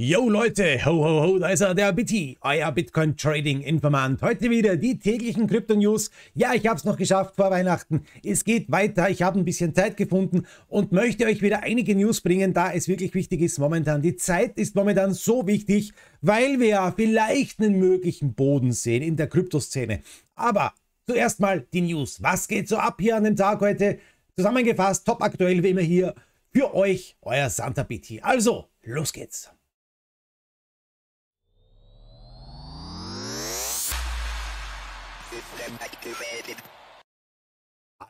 Yo Leute, ho ho ho, da ist er, der Bitti, euer Bitcoin Trading Informant. Heute wieder die täglichen Krypto News. Ja, ich habe es noch geschafft vor Weihnachten. Es geht weiter, ich habe ein bisschen Zeit gefunden und möchte euch wieder einige News bringen, da es wirklich wichtig ist momentan. Die Zeit ist momentan so wichtig, weil wir ja vielleicht einen möglichen Boden sehen in der Kryptoszene. Aber zuerst mal die News. Was geht so ab hier an dem Tag heute? Zusammengefasst, top aktuell wie immer hier. Für euch, euer Santa Bitti. Also, los geht's.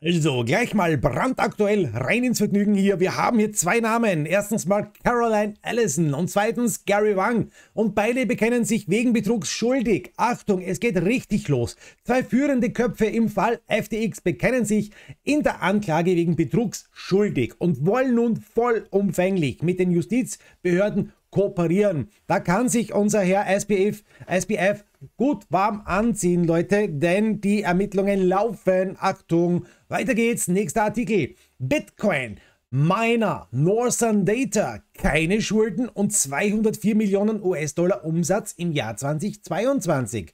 Also, gleich mal brandaktuell rein ins Vergnügen hier. Wir haben hier zwei Namen. Erstens mal Caroline Allison und zweitens Gary Wang. Und beide bekennen sich wegen Betrugs schuldig. Achtung, es geht richtig los. Zwei führende Köpfe im Fall FTX bekennen sich in der Anklage wegen Betrugs schuldig und wollen nun vollumfänglich mit den Justizbehörden kooperieren. Da kann sich unser Herr SBF, SBF gut warm anziehen, Leute, denn die Ermittlungen laufen. Achtung, weiter geht's. Nächster Artikel. Bitcoin, Miner, Northern Data, keine Schulden und 204 Millionen US-Dollar Umsatz im Jahr 2022.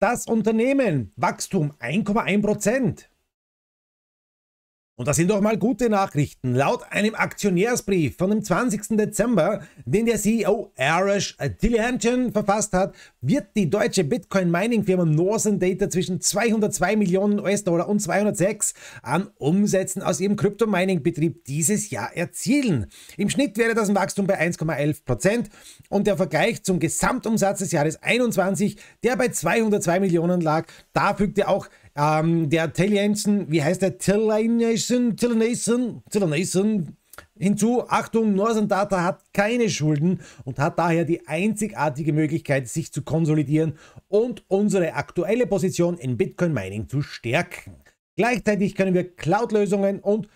Das Unternehmen, Wachstum 1,1 Prozent. Und das sind doch mal gute Nachrichten. Laut einem Aktionärsbrief von dem 20. Dezember, den der CEO Arash Dillihanchen verfasst hat, wird die deutsche Bitcoin-Mining-Firma Northern Data zwischen 202 Millionen US-Dollar und 206 an Umsätzen aus ihrem Kryptomining-Betrieb dieses Jahr erzielen. Im Schnitt wäre das ein Wachstum bei 1,11 Prozent und der Vergleich zum Gesamtumsatz des Jahres 21, der bei 202 Millionen lag, da fügte auch ähm, der Taylor Jensen, wie heißt der? Jensen, Jensen, Tillerson, Jensen. hinzu. Achtung, Northern Data hat keine Schulden und hat daher die einzigartige Möglichkeit, sich zu konsolidieren und unsere aktuelle Position in Bitcoin Mining zu stärken. Gleichzeitig können wir Cloud-Lösungen und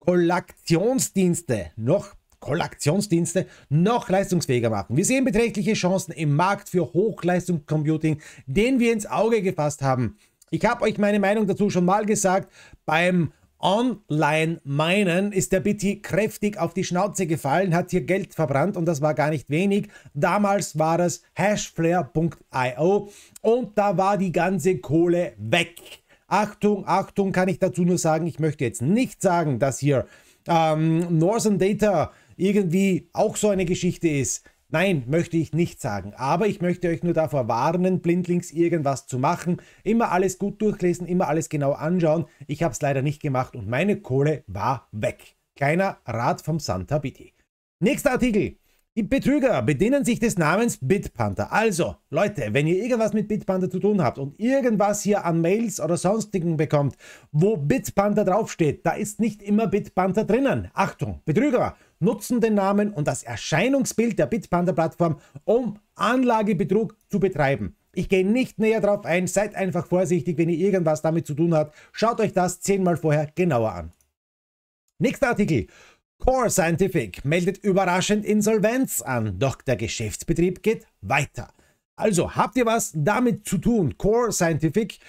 Kollaktionsdienste noch Kollaktionsdienste noch leistungsfähiger machen. Wir sehen beträchtliche Chancen im Markt für Hochleistungscomputing, den wir ins Auge gefasst haben. Ich habe euch meine Meinung dazu schon mal gesagt. Beim Online-Minen ist der Bitti kräftig auf die Schnauze gefallen, hat hier Geld verbrannt und das war gar nicht wenig. Damals war das hashflare.io und da war die ganze Kohle weg. Achtung, Achtung, kann ich dazu nur sagen, ich möchte jetzt nicht sagen, dass hier ähm, Northern Data irgendwie auch so eine Geschichte ist. Nein, möchte ich nicht sagen, aber ich möchte euch nur davor warnen, blindlings irgendwas zu machen. Immer alles gut durchlesen, immer alles genau anschauen. Ich habe es leider nicht gemacht und meine Kohle war weg. Kleiner Rat vom Santa Bitti. Nächster Artikel. Die Betrüger bedienen sich des Namens Bitpanther. Also, Leute, wenn ihr irgendwas mit Bitpanther zu tun habt und irgendwas hier an Mails oder sonstigen bekommt, wo Bitpanther draufsteht, da ist nicht immer Bitpanther drinnen. Achtung, Betrüger nutzen den Namen und das Erscheinungsbild der bitpanther plattform um Anlagebetrug zu betreiben. Ich gehe nicht näher drauf ein, seid einfach vorsichtig, wenn ihr irgendwas damit zu tun habt. Schaut euch das zehnmal vorher genauer an. Nächster Artikel. Core Scientific meldet überraschend Insolvenz an, doch der Geschäftsbetrieb geht weiter. Also habt ihr was damit zu tun? Core Scientific,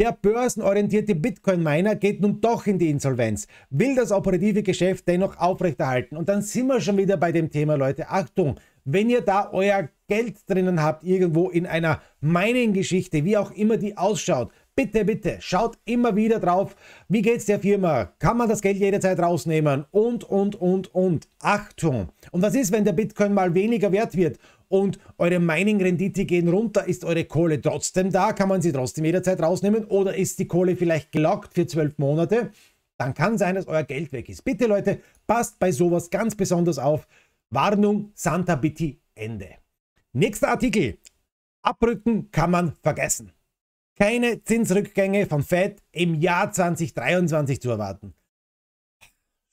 der börsenorientierte Bitcoin-Miner, geht nun doch in die Insolvenz, will das operative Geschäft dennoch aufrechterhalten. Und dann sind wir schon wieder bei dem Thema, Leute. Achtung, wenn ihr da euer Geld drinnen habt, irgendwo in einer Mining-Geschichte, wie auch immer die ausschaut, Bitte, bitte, schaut immer wieder drauf, wie geht's der Firma? Kann man das Geld jederzeit rausnehmen? Und, und, und, und. Achtung! Und was ist, wenn der Bitcoin mal weniger wert wird und eure Mining-Rendite gehen runter? Ist eure Kohle trotzdem da? Kann man sie trotzdem jederzeit rausnehmen? Oder ist die Kohle vielleicht gelockt für zwölf Monate? Dann kann sein, dass euer Geld weg ist. Bitte, Leute, passt bei sowas ganz besonders auf. Warnung, Santa Bitti, Ende. Nächster Artikel. Abrücken kann man vergessen keine Zinsrückgänge von Fed im Jahr 2023 zu erwarten.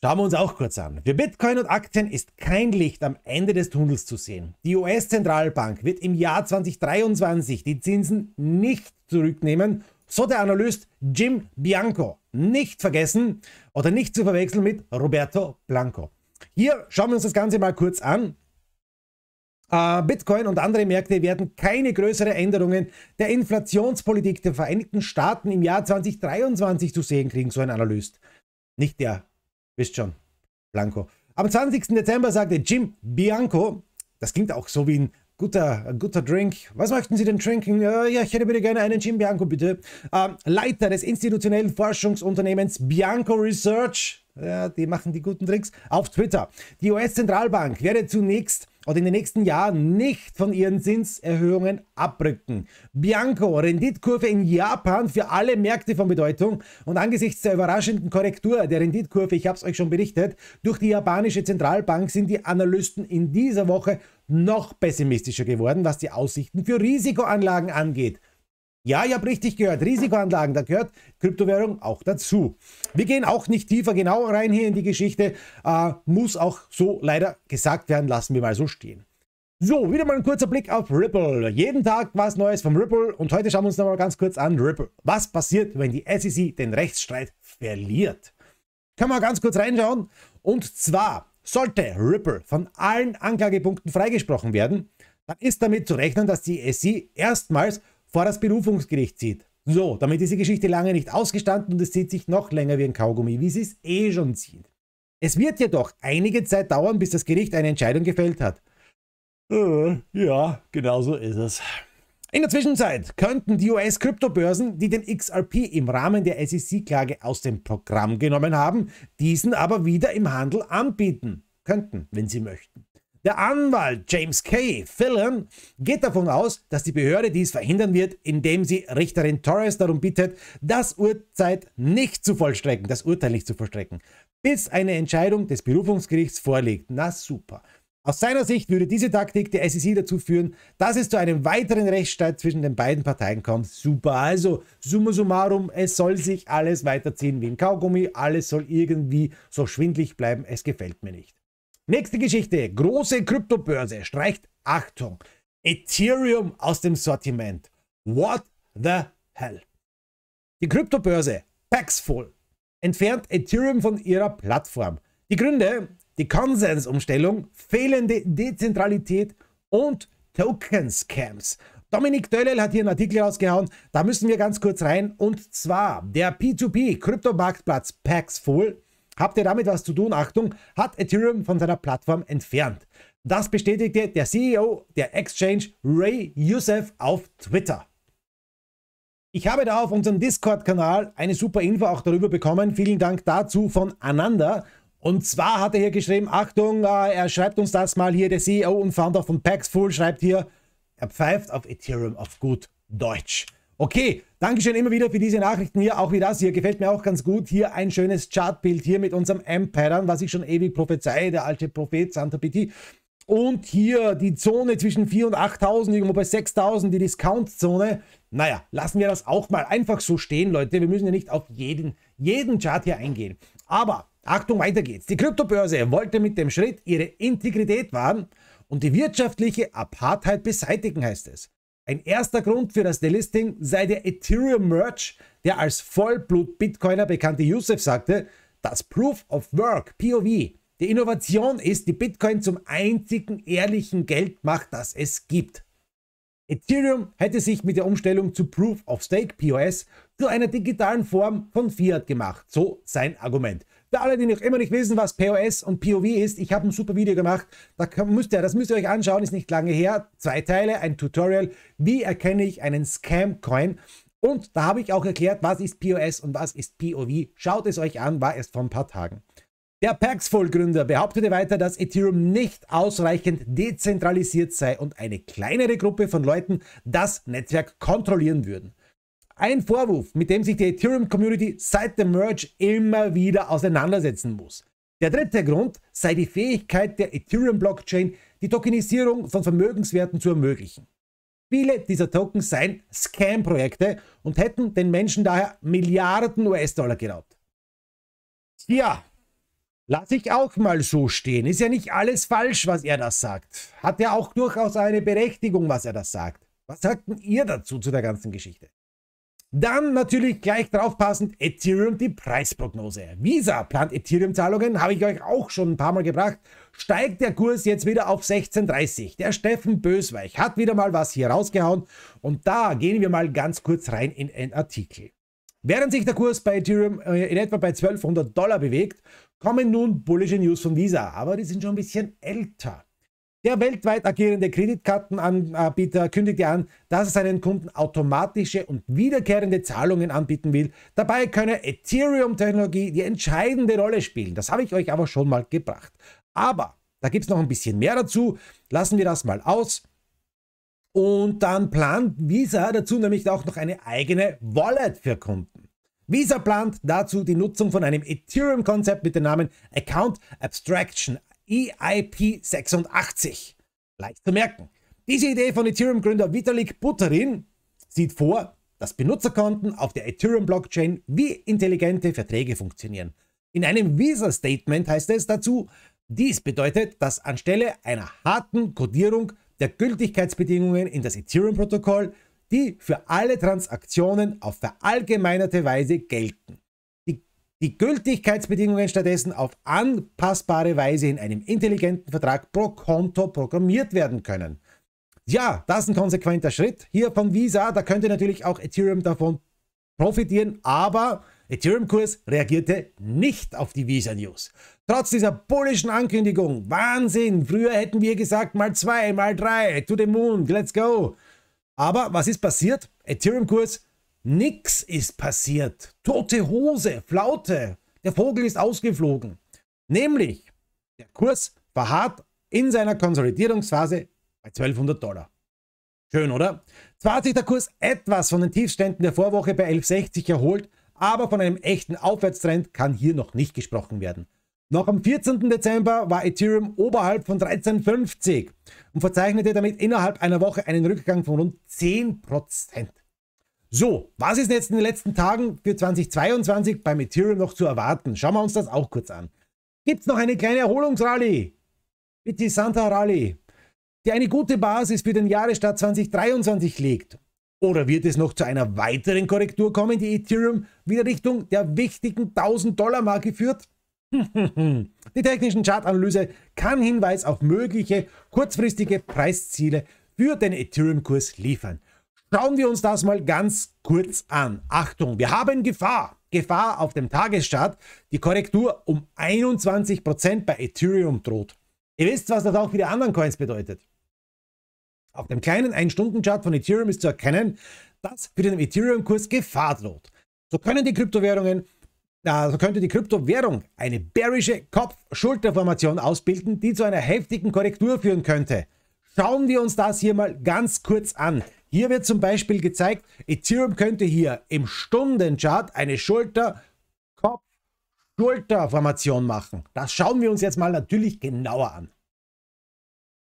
Schauen wir uns auch kurz an. Für Bitcoin und Aktien ist kein Licht am Ende des Tunnels zu sehen. Die US-Zentralbank wird im Jahr 2023 die Zinsen nicht zurücknehmen, so der Analyst Jim Bianco. Nicht vergessen oder nicht zu verwechseln mit Roberto Blanco. Hier schauen wir uns das Ganze mal kurz an. Äh, Bitcoin und andere Märkte werden keine größeren Änderungen der Inflationspolitik der Vereinigten Staaten im Jahr 2023 zu sehen kriegen, so ein Analyst. Nicht der, wisst schon, Blanco. Am 20. Dezember sagte Jim Bianco, das klingt auch so wie ein guter, ein guter Drink. Was möchten Sie denn trinken? Ja, ich hätte bitte gerne einen Jim Bianco, bitte. Ähm, Leiter des institutionellen Forschungsunternehmens Bianco Research ja, die machen die guten Tricks. Auf Twitter. Die US-Zentralbank werde zunächst und in den nächsten Jahren nicht von ihren Zinserhöhungen abrücken. Bianco, Renditkurve in Japan für alle Märkte von Bedeutung und angesichts der überraschenden Korrektur der Renditkurve, ich habe es euch schon berichtet, durch die japanische Zentralbank sind die Analysten in dieser Woche noch pessimistischer geworden, was die Aussichten für Risikoanlagen angeht. Ja, ich habe richtig gehört. Risikoanlagen, da gehört Kryptowährung auch dazu. Wir gehen auch nicht tiefer genau rein hier in die Geschichte. Äh, muss auch so leider gesagt werden, lassen wir mal so stehen. So, wieder mal ein kurzer Blick auf Ripple. Jeden Tag was Neues vom Ripple und heute schauen wir uns nochmal ganz kurz an Ripple. Was passiert, wenn die SEC den Rechtsstreit verliert? Können wir ganz kurz reinschauen. Und zwar sollte Ripple von allen Anklagepunkten freigesprochen werden, dann ist damit zu rechnen, dass die SEC erstmals vor das Berufungsgericht zieht. So, damit diese Geschichte lange nicht ausgestanden und es zieht sich noch länger wie ein Kaugummi, wie sie es eh schon zieht. Es wird jedoch einige Zeit dauern, bis das Gericht eine Entscheidung gefällt hat. Äh, ja, genau so ist es. In der Zwischenzeit könnten die US-Kryptobörsen, die den XRP im Rahmen der SEC-Klage aus dem Programm genommen haben, diesen aber wieder im Handel anbieten könnten, wenn sie möchten. Der Anwalt James K. Fillon geht davon aus, dass die Behörde dies verhindern wird, indem sie Richterin Torres darum bittet, das Uhrzeit nicht zu vollstrecken, das Urteil nicht zu vollstrecken, bis eine Entscheidung des Berufungsgerichts vorliegt. Na super. Aus seiner Sicht würde diese Taktik der SEC dazu führen, dass es zu einem weiteren Rechtsstreit zwischen den beiden Parteien kommt. Super, also summa summarum, es soll sich alles weiterziehen wie ein Kaugummi, alles soll irgendwie so schwindlig bleiben, es gefällt mir nicht. Nächste Geschichte. Große Kryptobörse streicht Achtung. Ethereum aus dem Sortiment. What the hell? Die Kryptobörse Paxful entfernt Ethereum von ihrer Plattform. Die Gründe, die Konsensumstellung, fehlende Dezentralität und Token-Scams. Dominik Döllel hat hier einen Artikel rausgehauen, da müssen wir ganz kurz rein. Und zwar der P2P-Kryptomarktplatz Paxful habt ihr damit was zu tun, Achtung, hat Ethereum von seiner Plattform entfernt. Das bestätigte der CEO der Exchange Ray Youssef auf Twitter. Ich habe da auf unserem Discord-Kanal eine super Info auch darüber bekommen. Vielen Dank dazu von Ananda. Und zwar hat er hier geschrieben, Achtung, äh, er schreibt uns das mal hier, der CEO und Founder von Paxful schreibt hier, er pfeift auf Ethereum auf gut Deutsch. Okay, Dankeschön immer wieder für diese Nachrichten hier, auch wie das hier. Gefällt mir auch ganz gut. Hier ein schönes Chartbild hier mit unserem M-Pattern, was ich schon ewig prophezei, der alte Prophet Santa Petit. Und hier die Zone zwischen 4 und 8.000, irgendwo bei 6.000, die Discount-Zone. Naja, lassen wir das auch mal einfach so stehen, Leute. Wir müssen ja nicht auf jeden, jeden Chart hier eingehen. Aber Achtung, weiter geht's. Die Kryptobörse wollte mit dem Schritt ihre Integrität wahren und die wirtschaftliche Apartheid beseitigen, heißt es. Ein erster Grund für das Delisting sei der Ethereum Merch, der als Vollblut-Bitcoiner bekannte Yusuf sagte, dass Proof of Work, POV, die Innovation ist, die Bitcoin zum einzigen ehrlichen Geld macht, das es gibt. Ethereum hätte sich mit der Umstellung zu Proof of Stake, POS, zu einer digitalen Form von Fiat gemacht, so sein Argument. Für alle, die noch immer nicht wissen, was POS und POV ist, ich habe ein super Video gemacht. Da müsst ihr, das müsst ihr euch anschauen, ist nicht lange her. Zwei Teile, ein Tutorial, wie erkenne ich einen Scam-Coin. Und da habe ich auch erklärt, was ist POS und was ist POV. Schaut es euch an, war erst vor ein paar Tagen. Der Paxful-Gründer behauptete weiter, dass Ethereum nicht ausreichend dezentralisiert sei und eine kleinere Gruppe von Leuten das Netzwerk kontrollieren würden. Ein Vorwurf, mit dem sich die Ethereum-Community seit dem Merge immer wieder auseinandersetzen muss. Der dritte Grund sei die Fähigkeit der Ethereum-Blockchain, die Tokenisierung von Vermögenswerten zu ermöglichen. Viele dieser Tokens seien Scam-Projekte und hätten den Menschen daher Milliarden US-Dollar geraubt. Tja, lass ich auch mal so stehen. Ist ja nicht alles falsch, was er das sagt. Hat ja auch durchaus eine Berechtigung, was er das sagt. Was sagten ihr dazu zu der ganzen Geschichte? Dann natürlich gleich drauf passend Ethereum die Preisprognose. Visa plant Ethereum-Zahlungen, habe ich euch auch schon ein paar Mal gebracht. Steigt der Kurs jetzt wieder auf 16,30. Der Steffen Bösweich hat wieder mal was hier rausgehauen und da gehen wir mal ganz kurz rein in einen Artikel. Während sich der Kurs bei Ethereum äh, in etwa bei 1200 Dollar bewegt, kommen nun bullische News von Visa, aber die sind schon ein bisschen älter. Der weltweit agierende Kreditkartenanbieter kündigte an, dass er seinen Kunden automatische und wiederkehrende Zahlungen anbieten will. Dabei könne Ethereum-Technologie die entscheidende Rolle spielen. Das habe ich euch aber schon mal gebracht. Aber da gibt es noch ein bisschen mehr dazu. Lassen wir das mal aus. Und dann plant Visa dazu nämlich auch noch eine eigene Wallet für Kunden. Visa plant dazu die Nutzung von einem Ethereum-Konzept mit dem Namen Account Abstraction EIP86. Leicht zu merken. Diese Idee von Ethereum-Gründer Vitalik Buterin sieht vor, dass Benutzerkonten auf der Ethereum-Blockchain wie intelligente Verträge funktionieren. In einem Visa-Statement heißt es dazu, dies bedeutet, dass anstelle einer harten Codierung der Gültigkeitsbedingungen in das Ethereum-Protokoll die für alle Transaktionen auf verallgemeinerte Weise gelten die Gültigkeitsbedingungen stattdessen auf anpassbare Weise in einem intelligenten Vertrag pro Konto programmiert werden können. Ja, das ist ein konsequenter Schritt hier von Visa. Da könnte natürlich auch Ethereum davon profitieren, aber Ethereum-Kurs reagierte nicht auf die Visa-News. Trotz dieser bullischen Ankündigung, Wahnsinn, früher hätten wir gesagt, mal zwei, mal drei, to the moon, let's go. Aber was ist passiert? Ethereum-Kurs Nix ist passiert. Tote Hose, Flaute. Der Vogel ist ausgeflogen. Nämlich, der Kurs verharrt in seiner Konsolidierungsphase bei 1200 Dollar. Schön, oder? Zwar hat sich der Kurs etwas von den Tiefständen der Vorwoche bei 1160 erholt, aber von einem echten Aufwärtstrend kann hier noch nicht gesprochen werden. Noch am 14. Dezember war Ethereum oberhalb von 13,50 und verzeichnete damit innerhalb einer Woche einen Rückgang von rund 10%. So, was ist jetzt in den letzten Tagen für 2022 bei Ethereum noch zu erwarten? Schauen wir uns das auch kurz an. Gibt es noch eine kleine Erholungsrallye? Mit die Santa Rallye, die eine gute Basis für den Jahresstart 2023 legt. Oder wird es noch zu einer weiteren Korrektur kommen, die Ethereum wieder Richtung der wichtigen 1000-Dollar-Marke führt? die technischen Chartanalyse kann Hinweis auf mögliche kurzfristige Preisziele für den Ethereum-Kurs liefern. Schauen wir uns das mal ganz kurz an. Achtung, wir haben Gefahr. Gefahr auf dem Tagesstart. Die Korrektur um 21% bei Ethereum droht. Ihr wisst, was das auch für die anderen Coins bedeutet. Auf dem kleinen 1-Stunden-Chart von Ethereum ist zu erkennen, dass für den Ethereum-Kurs Gefahr droht. So können die Kryptowährungen, äh, so könnte die Kryptowährung eine bearische Kopf-Schulter-Formation ausbilden, die zu einer heftigen Korrektur führen könnte. Schauen wir uns das hier mal ganz kurz an. Hier wird zum Beispiel gezeigt, Ethereum könnte hier im Stundenchart eine Schulter, Kopf, schulter formation machen. Das schauen wir uns jetzt mal natürlich genauer an.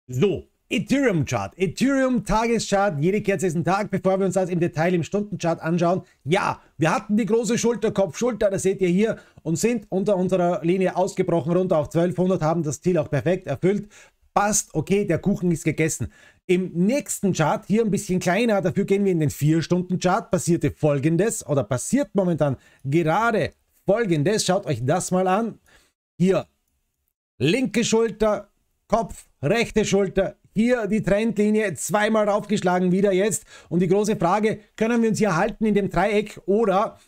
So, Ethereum Chart, Ethereum Tageschart, jede Kerze ist ein Tag, bevor wir uns das im Detail im Stundenchart anschauen. Ja, wir hatten die große Schulter, Kopf, Schulter, das seht ihr hier und sind unter unserer Linie ausgebrochen runter auf 1200, haben das Ziel auch perfekt erfüllt passt, okay, der Kuchen ist gegessen. Im nächsten Chart, hier ein bisschen kleiner, dafür gehen wir in den 4-Stunden-Chart, passierte folgendes oder passiert momentan gerade folgendes. Schaut euch das mal an. Hier linke Schulter, Kopf, rechte Schulter, hier die Trendlinie zweimal aufgeschlagen wieder jetzt. Und die große Frage, können wir uns hier halten in dem Dreieck oder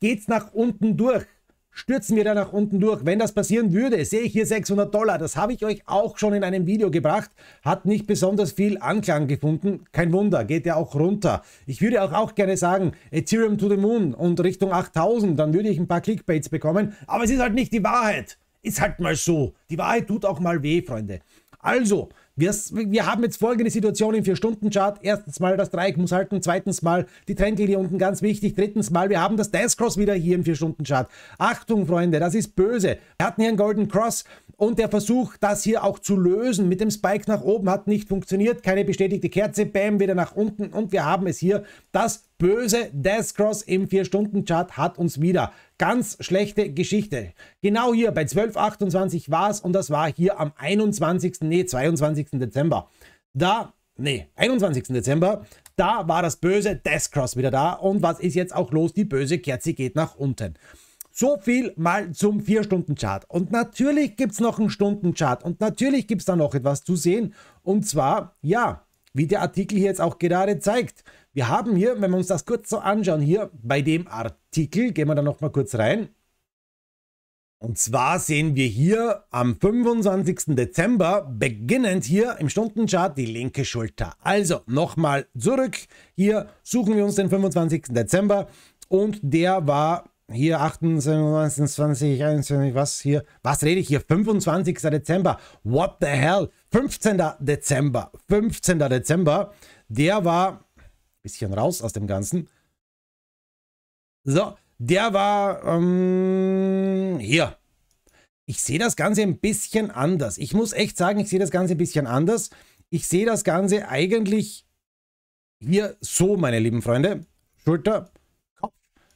geht's nach unten durch? stürzen wir da nach unten durch. Wenn das passieren würde, sehe ich hier 600 Dollar. Das habe ich euch auch schon in einem Video gebracht. Hat nicht besonders viel Anklang gefunden. Kein Wunder, geht ja auch runter. Ich würde auch, auch gerne sagen, Ethereum to the Moon und Richtung 8000, dann würde ich ein paar Clickbaits bekommen. Aber es ist halt nicht die Wahrheit. Ist halt mal so. Die Wahrheit tut auch mal weh, Freunde. Also, wir haben jetzt folgende Situation im 4-Stunden-Chart. Erstens mal, das Dreieck muss halten. Zweitens mal, die Trendlinie unten ganz wichtig. Drittens mal, wir haben das Dance Cross wieder hier im 4-Stunden-Chart. Achtung, Freunde, das ist böse. Wir hatten hier einen Golden Cross und der Versuch, das hier auch zu lösen mit dem Spike nach oben, hat nicht funktioniert. Keine bestätigte Kerze, bam, wieder nach unten und wir haben es hier, das böse Death Cross im 4-Stunden-Chart hat uns wieder. Ganz schlechte Geschichte. Genau hier bei 12.28 war es und das war hier am 21., nee, 22. Dezember. Da, nee, 21. Dezember, da war das böse Death Cross wieder da und was ist jetzt auch los? Die böse Kerze geht nach unten. So viel mal zum 4-Stunden-Chart. Und natürlich gibt es noch einen Stunden-Chart. Und natürlich gibt es da noch etwas zu sehen. Und zwar, ja, wie der Artikel hier jetzt auch gerade zeigt. Wir haben hier, wenn wir uns das kurz so anschauen, hier bei dem Artikel, gehen wir da nochmal kurz rein. Und zwar sehen wir hier am 25. Dezember beginnend hier im Stundenchart die linke Schulter. Also nochmal zurück. Hier suchen wir uns den 25. Dezember und der war hier 28, 19, 20, 21, was hier? Was rede ich hier? 25. Dezember. What the hell? 15. Dezember. 15. Dezember. Der war bisschen raus aus dem Ganzen. So, der war ähm, hier. Ich sehe das Ganze ein bisschen anders. Ich muss echt sagen, ich sehe das Ganze ein bisschen anders. Ich sehe das Ganze eigentlich hier so, meine lieben Freunde. Schulter,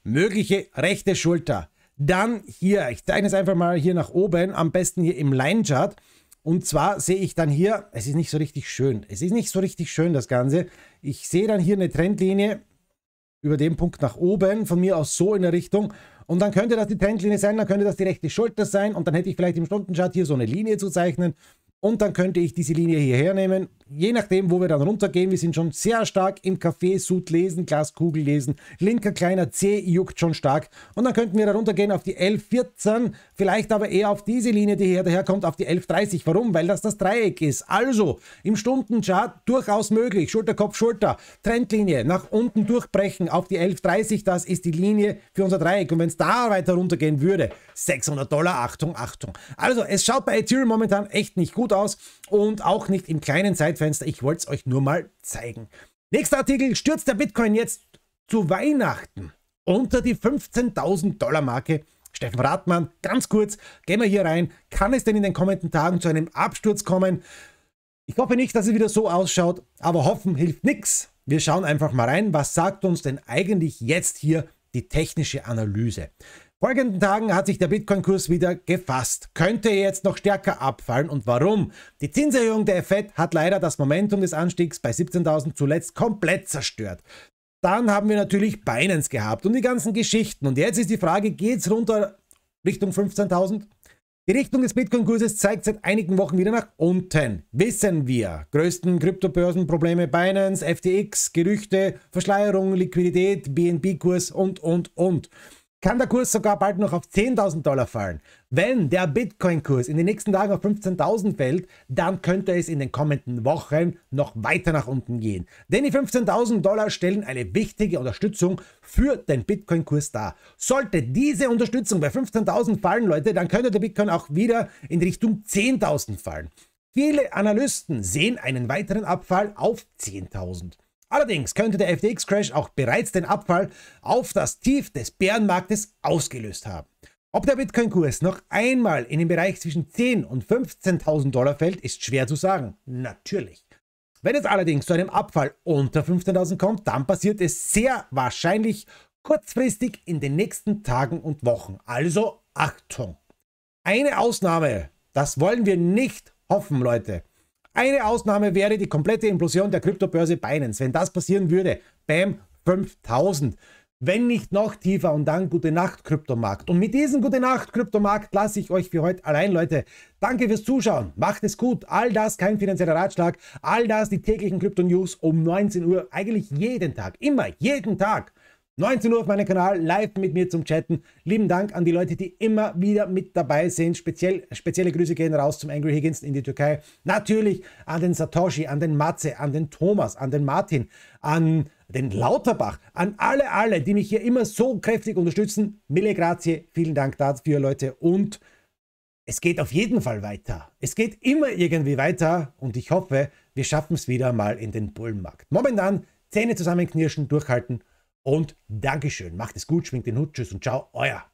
mögliche rechte Schulter. Dann hier, ich zeichne es einfach mal hier nach oben, am besten hier im Line-Chart. Und zwar sehe ich dann hier, es ist nicht so richtig schön. Es ist nicht so richtig schön, das Ganze. Ich sehe dann hier eine Trendlinie über den Punkt nach oben, von mir aus so in der Richtung. Und dann könnte das die Trendlinie sein, dann könnte das die rechte Schulter sein. Und dann hätte ich vielleicht im Stundenchart hier so eine Linie zu zeichnen. Und dann könnte ich diese Linie hier hernehmen je nachdem, wo wir dann runtergehen, wir sind schon sehr stark im Café Sud lesen, Glaskugel lesen, linker kleiner C juckt schon stark. Und dann könnten wir da runtergehen auf die 1114, vielleicht aber eher auf diese Linie, die hier daherkommt, auf die 1130. Warum? Weil das das Dreieck ist. Also im Stundenchart durchaus möglich. Schulter, Kopf, Schulter, Trendlinie, nach unten durchbrechen auf die 1130. Das ist die Linie für unser Dreieck. Und wenn es da weiter runtergehen würde, 600 Dollar, Achtung, Achtung. Also es schaut bei Ethereum momentan echt nicht gut aus und auch nicht im kleinen Zeitraum. Zeitfenster. Ich wollte es euch nur mal zeigen. Nächster Artikel, stürzt der Bitcoin jetzt zu Weihnachten unter die 15.000 Dollar Marke? Steffen Rathmann, ganz kurz, gehen wir hier rein. Kann es denn in den kommenden Tagen zu einem Absturz kommen? Ich hoffe nicht, dass es wieder so ausschaut, aber hoffen hilft nichts. Wir schauen einfach mal rein, was sagt uns denn eigentlich jetzt hier die technische Analyse. Folgenden Tagen hat sich der Bitcoin-Kurs wieder gefasst, könnte jetzt noch stärker abfallen und warum? Die Zinserhöhung der FED hat leider das Momentum des Anstiegs bei 17.000 zuletzt komplett zerstört. Dann haben wir natürlich Binance gehabt und die ganzen Geschichten. Und jetzt ist die Frage, geht's runter Richtung 15.000? Die Richtung des Bitcoin-Kurses zeigt seit einigen Wochen wieder nach unten. Wissen wir. Größten Kryptobörsenprobleme Binance, FTX, Gerüchte, Verschleierung, Liquidität, BNB-Kurs und, und, und kann der Kurs sogar bald noch auf 10.000 Dollar fallen. Wenn der Bitcoin-Kurs in den nächsten Tagen auf 15.000 fällt, dann könnte es in den kommenden Wochen noch weiter nach unten gehen. Denn die 15.000 Dollar stellen eine wichtige Unterstützung für den Bitcoin-Kurs dar. Sollte diese Unterstützung bei 15.000 fallen, Leute, dann könnte der Bitcoin auch wieder in Richtung 10.000 fallen. Viele Analysten sehen einen weiteren Abfall auf 10.000. Allerdings könnte der FTX-Crash auch bereits den Abfall auf das Tief des Bärenmarktes ausgelöst haben. Ob der Bitcoin-Kurs noch einmal in den Bereich zwischen 10.000 und 15.000 Dollar fällt, ist schwer zu sagen. Natürlich. Wenn es allerdings zu einem Abfall unter 15.000 kommt, dann passiert es sehr wahrscheinlich kurzfristig in den nächsten Tagen und Wochen. Also Achtung! Eine Ausnahme, das wollen wir nicht hoffen, Leute. Eine Ausnahme wäre die komplette Implosion der Kryptobörse Binance. Wenn das passieren würde, bam, 5000. Wenn nicht noch tiefer und dann gute Nacht Kryptomarkt. Und mit diesem gute Nacht Kryptomarkt lasse ich euch für heute allein, Leute. Danke fürs Zuschauen. Macht es gut. All das kein finanzieller Ratschlag. All das die täglichen Krypto News um 19 Uhr. Eigentlich jeden Tag. Immer jeden Tag. 19 Uhr auf meinem Kanal, live mit mir zum Chatten. Lieben Dank an die Leute, die immer wieder mit dabei sind. Speziell, spezielle Grüße gehen raus zum Angry Higgins in die Türkei. Natürlich an den Satoshi, an den Matze, an den Thomas, an den Martin, an den Lauterbach, an alle, alle, die mich hier immer so kräftig unterstützen. Mille grazie, vielen Dank dafür, Leute. Und es geht auf jeden Fall weiter. Es geht immer irgendwie weiter und ich hoffe, wir schaffen es wieder mal in den Bullenmarkt. Momentan Zähne zusammenknirschen, durchhalten und Dankeschön. Macht es gut, schwingt den Hut, tschüss und ciao, euer